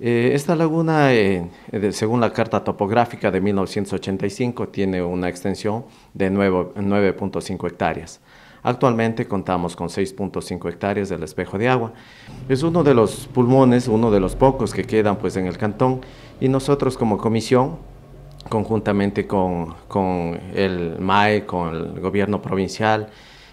Eh, esta laguna, eh, eh, según la carta topográfica de 1985, tiene una extensión de 9.5 hectáreas. Actualmente contamos con 6.5 hectáreas del espejo de agua. Es uno de los pulmones, uno de los pocos que quedan pues en el cantón y nosotros como comisión, conjuntamente con, el MAE, con el gobierno provincial,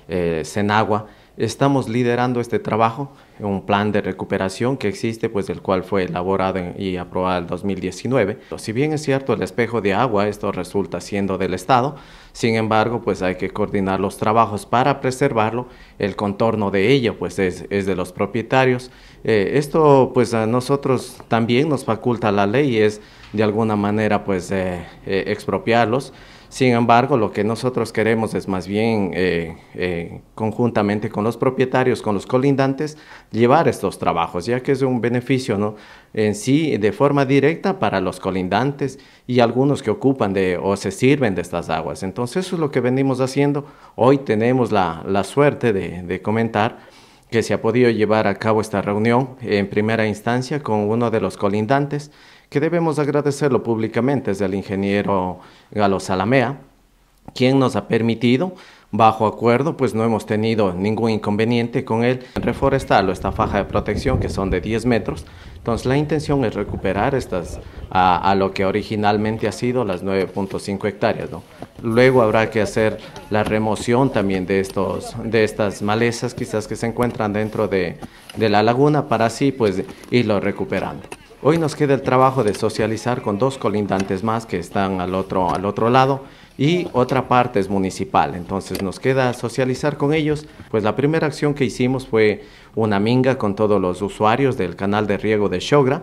eh, Senagua, Estamos liderando este trabajo, un plan de recuperación que existe, pues el cual fue elaborado y aprobado en 2019. Si bien es cierto el espejo de agua, esto resulta siendo del Estado, sin embargo, pues hay que coordinar los trabajos para preservarlo, el contorno de ella, pues es, de los propietarios. Eh, esto, pues a nosotros también nos faculta la ley, es de alguna manera pues eh, eh, expropiarlos. Sin embargo, lo que nosotros queremos es más bien, eh, conjuntamente con los propietarios, con los colindantes, llevar estos trabajos, ya que es un beneficio ¿no? en sí de forma directa para los colindantes y algunos que ocupan de o se sirven de estas aguas. Entonces, eso es lo que venimos haciendo. Hoy tenemos la, suerte de comentar que se ha podido llevar a cabo esta reunión en primera instancia con uno de los colindantes, que debemos agradecerlo públicamente, es el ingeniero Galo Salamea, quien nos ha permitido, bajo acuerdo, pues no hemos tenido ningún inconveniente con él, reforestarlo, esta faja de protección que son de 10 metros. Entonces la intención es recuperar estas a, lo que originalmente ha sido las 9.5 hectáreas. ¿no? Luego habrá que hacer la remoción también de, estos, de estas malezas quizás que se encuentran dentro de, la laguna para así pues irlo recuperando. Hoy nos queda el trabajo de socializar con dos colindantes más que están al otro, al otro lado y otra parte es municipal. Entonces nos queda socializar con ellos. Pues la primera acción que hicimos fue una minga con todos los usuarios del canal de riego de Shogra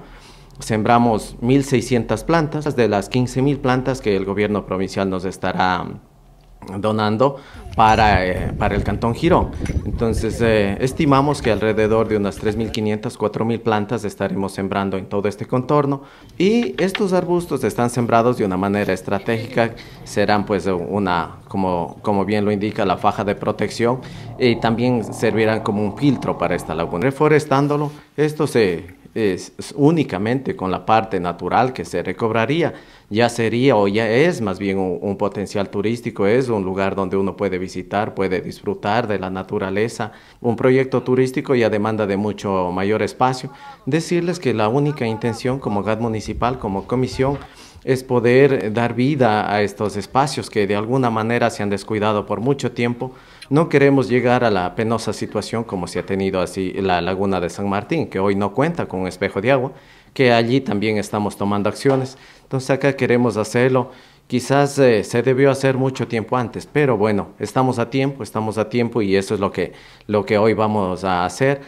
sembramos 1.600 plantas de las 15.000 plantas que el gobierno provincial nos estará mm, donando para, eh, para el Cantón Girón. Entonces, eh, estimamos que alrededor de unas 3.500, 4.000 plantas estaremos sembrando en todo este contorno y estos arbustos están sembrados de una manera estratégica, serán pues una, como, como bien lo indica, la faja de protección y también servirán como un filtro para esta laguna. Reforestándolo, esto se es, únicamente con la parte natural que se recobraría, ya sería o ya es más bien un, potencial turístico, es un lugar donde uno puede visitar, puede disfrutar de la naturaleza, un proyecto turístico ya demanda de mucho mayor espacio. Decirles que la única intención como GAD municipal, como comisión, es poder dar vida a estos espacios que de alguna manera se han descuidado por mucho tiempo, no queremos llegar a la penosa situación como se ha tenido así la laguna de San Martín, que hoy no cuenta con un espejo de agua, que allí también estamos tomando acciones. Entonces acá queremos hacerlo. Quizás eh, se debió hacer mucho tiempo antes, pero bueno, estamos a tiempo, estamos a tiempo y eso es lo que, lo que hoy vamos a hacer.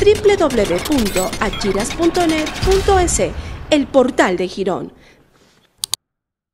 www.achiras.net.es, el portal de Girón.